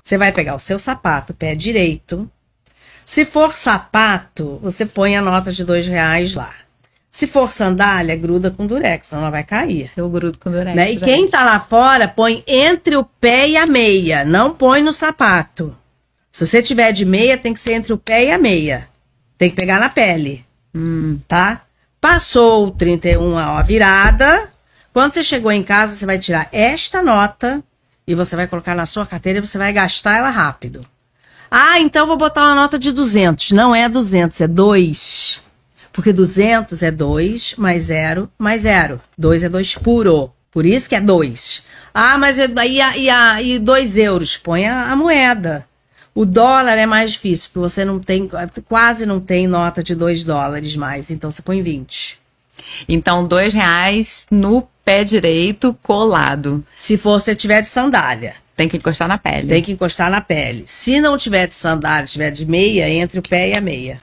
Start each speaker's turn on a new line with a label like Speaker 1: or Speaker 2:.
Speaker 1: Você vai pegar o seu sapato, pé direito. Se for sapato, você põe a nota de dois reais lá. Se for sandália, gruda com durex, senão ela vai cair. Eu grudo com durex. Né? E gente. quem tá lá fora, põe entre o pé e a meia, não põe no sapato. Se você tiver de meia, tem que ser entre o pé e a meia. Tem que pegar na pele, hum. tá? Passou 31 a virada. Quando você chegou em casa, você vai tirar esta nota e você vai colocar na sua carteira e você vai gastar ela rápido. Ah, então vou botar uma nota de 200. Não é 200, é 2. Porque 200 é 2 mais 0 mais 0. 2 é 2 puro. Por isso que é 2. Ah, mas é, e, e, e 2 euros? Põe a, a moeda. O dólar é mais difícil, porque você não tem, quase não tem nota de 2 dólares mais, então você põe 20. Então, 2 reais no pé direito colado. Se você tiver de sandália. Tem que encostar na pele. Tem que encostar na pele. Se não tiver de sandália, tiver de meia, entre o pé e a meia.